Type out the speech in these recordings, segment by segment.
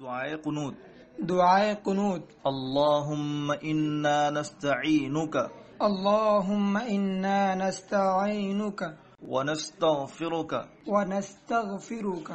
دعاء قنوت دعاء قنوت اللهم إنا نستعينك اللهم إنا نستعينك ونستغفرك ونستغفرك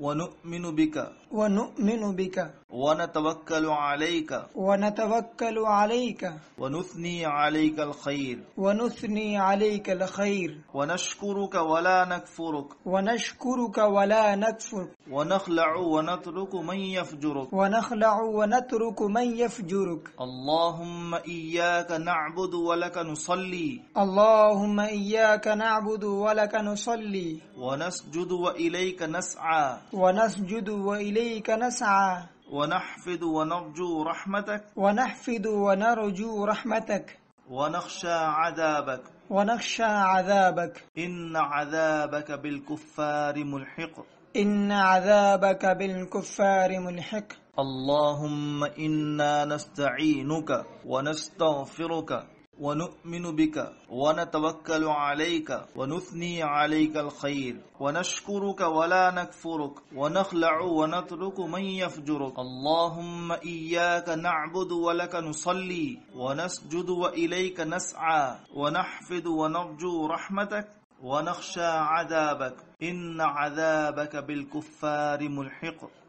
ونؤمن بك ونؤمن بك ونتوكل عليك ونتوكل عليك ونثني عليك الخير ونثني عليك الخير ونشكرك ولا نكفرك ونشكرك ولا نكفرك ونخلع ونترك من يفجرك ونخلع ونترك من يفجرك اللهم إياك نعبد ولك نصلي اللهم إياك نعبد ولك نصلي ونسجد وإليك نسعى ونسجد وإليك نسعى ونحفظ ونرجو رحمتك ونحفظ ونرجو رحمتك ونخشى عذابك ونخشى عذابك إن عذابك بالكفار ملحق إن عذابك بالكفار ملحق اللهم إنا نستعينك ونستغفرك ونؤمن بك ونتوكل عليك ونثني عليك الخير ونشكرك ولا نكفرك ونخلع ونترك من يفجرك اللهم إياك نعبد ولك نصلي ونسجد وإليك نسعى ونحفظ ونرجو رحمتك ونخشى عذابك إن عذابك بالكفار ملحق